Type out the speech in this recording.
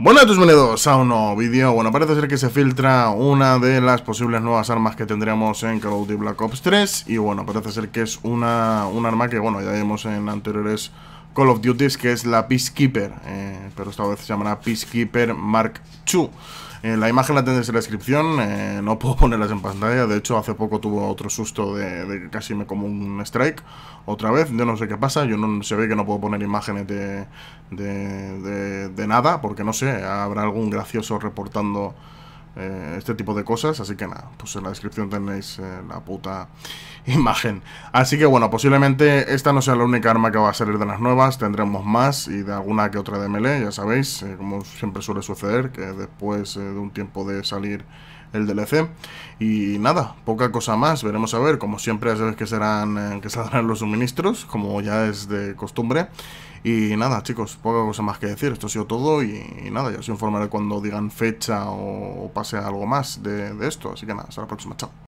Bueno, todos, bienvenidos a un nuevo vídeo. Bueno, parece ser que se filtra una de las posibles nuevas armas que tendremos en Call of Duty Black Ops 3. Y bueno, parece ser que es una, un arma que, bueno, ya vimos en anteriores Call of Duty, que es la Peacekeeper. Eh, pero esta vez se llamará Peacekeeper Mark II. Eh, la imagen la tendréis en la descripción, eh, no puedo ponerlas en pantalla, de hecho hace poco tuvo otro susto de, que casi me como un strike, otra vez, yo no sé qué pasa, yo no se ve que no puedo poner imágenes de, de de nada, porque no sé, habrá algún gracioso reportando eh, este tipo de cosas, así que nada, pues en la descripción tenéis eh, la puta imagen. Así que bueno, posiblemente esta no sea la única arma que va a salir de las nuevas, tendremos más y de alguna que otra de melee, ya sabéis, eh, como siempre suele suceder, que después de un tiempo de salir el DLC. Y nada, poca cosa más, veremos a ver, como siempre A sabes que serán eh, que saldrán los suministros, como ya es de costumbre. Y nada, chicos, poca cosa más que decir, esto ha sido todo y, nada, ya os informaré cuando digan fecha o, pase algo más de esto, así que nada, hasta la próxima, chao.